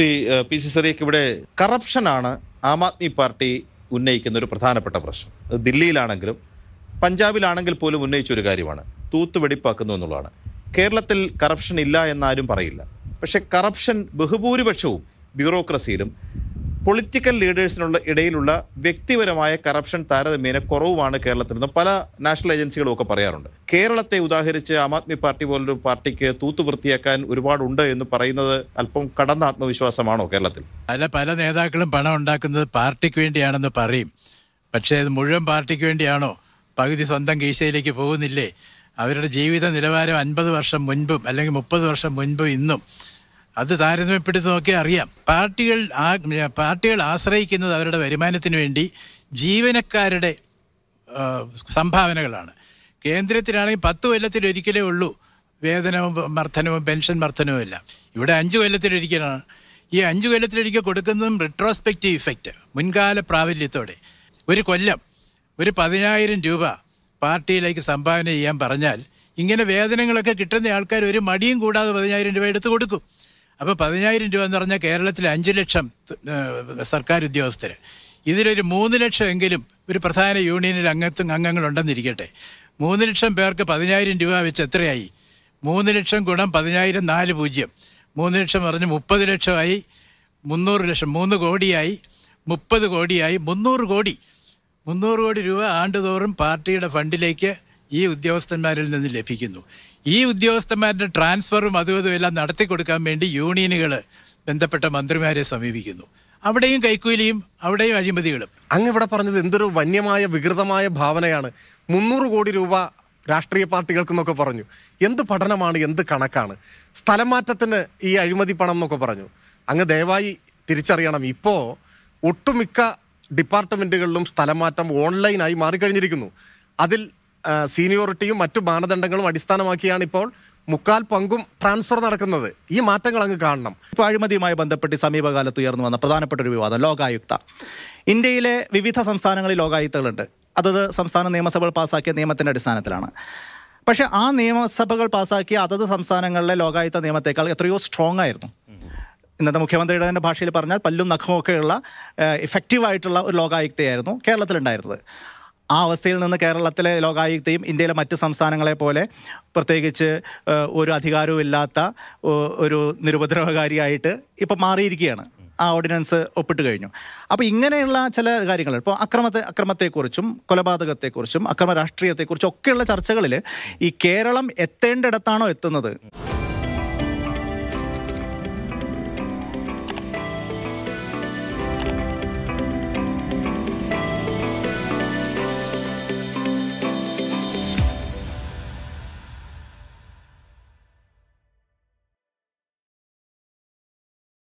Shri P C സെറിയക്ക് ഇവിടെ കറപ്ഷനാണ് ആം Aadmi party ഉന്നയിക്കുന്ന ഒരു പ്രധാനപ്പെട്ട പ്രശ്നം ദില്ലിയിലാണെങ്കിലും പഞ്ചാബിലാണെങ്കിൽ പോലും ഉന്നയിച്ച ഒരു കാര്യമാണ് തൂത്തുവെടിപ്പാക്കുന്നു എന്നുള്ളതാണ് കേരളത്തിൽ കറപ്ഷൻ ഇല്ല എന്നാരും പറയില്ല പക്ഷെ കറപ്ഷൻ ബഹുഭൂരിപക്ഷവും ബ്യൂറോക്രസിയിലും പൊളിറ്റിക്കൽ ലീഡേഴ്സിനുള്ള ഇടയിലുള്ള വ്യക്തിപരമായ കറപ്ഷൻ താരതമ്യേന കുറവുമാണ് കേരളത്തിൽ നിന്ന് പല നാഷണൽ ഏജൻസികളും ഒക്കെ പറയാറുണ്ട് കേരളത്തെ ഉദാഹരിച്ച് ആം ആദ്മി പാർട്ടി പോലൊരു പാർട്ടിക്ക് വൃത്തിയാക്കാൻ ഒരുപാടുണ്ട് എന്ന് പറയുന്നത് അല്പം കടന്ന ആത്മവിശ്വാസമാണോ കേരളത്തിൽ അല്ല പല നേതാക്കളും പണം ഉണ്ടാക്കുന്നത് പാർട്ടിക്ക് വേണ്ടിയാണെന്ന് പറയും പക്ഷേ അത് മുഴുവൻ പാർട്ടിക്ക് വേണ്ടിയാണോ പകുതി സ്വന്തം കീശയിലേക്ക് പോകുന്നില്ലേ അവരുടെ ജീവിത നിലവാരം അൻപത് വർഷം മുൻപും അല്ലെങ്കിൽ മുപ്പത് വർഷം മുൻപും ഇന്നും അത് താരതമ്യപ്പെടുത്തി നോക്കിയാൽ അറിയാം പാർട്ടികൾ ആ പാർട്ടികൾ ആശ്രയിക്കുന്നത് അവരുടെ വരുമാനത്തിന് വേണ്ടി ജീവനക്കാരുടെ സംഭാവനകളാണ് കേന്ദ്രത്തിലാണെങ്കിൽ പത്ത് കൊല്ലത്തിലൊരിക്കലേ ഉള്ളൂ വേതനവും മർദ്ദനവും പെൻഷൻ മർദ്ദനവും എല്ലാം ഇവിടെ അഞ്ച് കൊല്ലത്തിലൊരിക്കലാണ് ഈ അഞ്ച് കൊല്ലത്തിലൊരിക്കൽ കൊടുക്കുന്നതും റിട്രോസ്പെക്റ്റീവ് ഇഫക്റ്റ് മുൻകാല പ്രാബല്യത്തോടെ ഒരു കൊല്ലം ഒരു പതിനായിരം രൂപ പാർട്ടിയിലേക്ക് സംഭാവന ചെയ്യാൻ പറഞ്ഞാൽ ഇങ്ങനെ വേതനങ്ങളൊക്കെ കിട്ടുന്ന ആൾക്കാർ ഒരു മടിയും കൂടാതെ പതിനായിരം രൂപ എടുത്തു കൊടുക്കും അപ്പൊ പതിനായിരം രൂപ എന്ന് പറഞ്ഞാൽ കേരളത്തിൽ അഞ്ച് ലക്ഷം സർക്കാർ ഉദ്യോഗസ്ഥർ ഇതിലൊരു മൂന്ന് ലക്ഷം എങ്കിലും ഒരു പ്രധാന യൂണിയനിൽ അംഗത്വം അംഗങ്ങൾ ഉണ്ടെന്നിരിക്കട്ടെ മൂന്ന് ലക്ഷം പേർക്ക് പതിനായിരം രൂപ വെച്ച് എത്രയായി മൂന്ന് ലക്ഷം ഗുണം പതിനായിരം നാല് പൂജ്യം മൂന്ന് ലക്ഷം പറഞ്ഞ് മുപ്പത് ലക്ഷമായി മുന്നൂറ് ലക്ഷം മൂന്ന് കോടിയായി മുപ്പത് കോടിയായി മുന്നൂറ് കോടി മുന്നൂറ് കോടി രൂപ ആണ്ടുതോറും പാർട്ടിയുടെ ഫണ്ടിലേക്ക് ഈ ഉദ്യോഗസ്ഥന്മാരിൽ നിന്ന് ലഭിക്കുന്നു ഈ ഉദ്യോഗസ്ഥന്മാരുടെ ട്രാൻസ്ഫറും അതും അതും എല്ലാം നടത്തി കൊടുക്കാൻ വേണ്ടി യൂണിയനുകൾ ബന്ധപ്പെട്ട മന്ത്രിമാരെ സമീപിക്കുന്നു അവിടെയും കൈക്കൂലിയും അവിടെയും അഴിമതികളും അങ്ങ് ഇവിടെ പറഞ്ഞത് എന്തൊരു വന്യമായ വികൃതമായ ഭാവനയാണ് മുന്നൂറ് കോടി രൂപ രാഷ്ട്രീയ പാർട്ടികൾക്ക് എന്നൊക്കെ പറഞ്ഞു എന്ത് പഠനമാണ് എന്ത് കണക്കാണ് സ്ഥലം മാറ്റത്തിന് ഈ അഴിമതി പണം എന്നൊക്കെ പറഞ്ഞു അങ്ങ് ദയവായി തിരിച്ചറിയണം ഇപ്പോൾ ഒട്ടുമിക്ക ഡിപ്പാർട്ട്മെൻറ്റുകളിലും സ്ഥലം മാറ്റം ഓൺലൈനായി മാറിക്കഴിഞ്ഞിരിക്കുന്നു അതിൽ സീനിയോറിറ്റിയും മറ്റു മാനദണ്ഡങ്ങളും അടിസ്ഥാനമാക്കിയാണ് ഇപ്പോൾ മുക്കാൽ പങ്കും ട്രാൻസ്ഫർ നടക്കുന്നത് ഈ മാറ്റങ്ങൾ അങ്ങ് കാണണം ഇപ്പോൾ അഴിമതിയുമായി ബന്ധപ്പെട്ട് സമീപകാലത്ത് ഉയർന്നു വന്ന പ്രധാനപ്പെട്ട ഒരു വിവാദം ലോകായുക്ത ഇന്ത്യയിലെ വിവിധ സംസ്ഥാനങ്ങളിൽ ലോകായുക്തകളുണ്ട് അതത് സംസ്ഥാന നിയമസഭകൾ പാസ്സാക്കിയ നിയമത്തിൻ്റെ അടിസ്ഥാനത്തിലാണ് പക്ഷേ ആ നിയമസഭകൾ പാസ്സാക്കിയ അതത് സംസ്ഥാനങ്ങളിലെ ലോകായുക്ത നിയമത്തേക്കാൾ എത്രയോ സ്ട്രോങ് ആയിരുന്നു ഇന്നത്തെ മുഖ്യമന്ത്രിയുടെ തന്നെ ഭാഷയിൽ പറഞ്ഞാൽ പല്ലും നഖമൊക്കെയുള്ള ഇഫക്റ്റീവായിട്ടുള്ള ഒരു ലോകായുക്തയായിരുന്നു കേരളത്തിലുണ്ടായിരുന്നത് ആ അവസ്ഥയിൽ നിന്ന് കേരളത്തിലെ ലോകായുക്തയും ഇന്ത്യയിലെ മറ്റ് സംസ്ഥാനങ്ങളെ പോലെ പ്രത്യേകിച്ച് ഒരു അധികാരവും ഇല്ലാത്ത ഒരു നിരുപദ്രവകാരിയായിട്ട് ഇപ്പം മാറിയിരിക്കുകയാണ് ആ ഓർഡിനൻസ് ഒപ്പിട്ട് കഴിഞ്ഞു അപ്പോൾ ഇങ്ങനെയുള്ള ചില കാര്യങ്ങൾ ഇപ്പോൾ അക്രമത്തെ അക്രമത്തെക്കുറിച്ചും കൊലപാതകത്തെക്കുറിച്ചും അക്രമ രാഷ്ട്രീയത്തെക്കുറിച്ചും ഒക്കെയുള്ള ചർച്ചകളിൽ ഈ കേരളം എത്തേണ്ടിടത്താണോ എത്തുന്നത്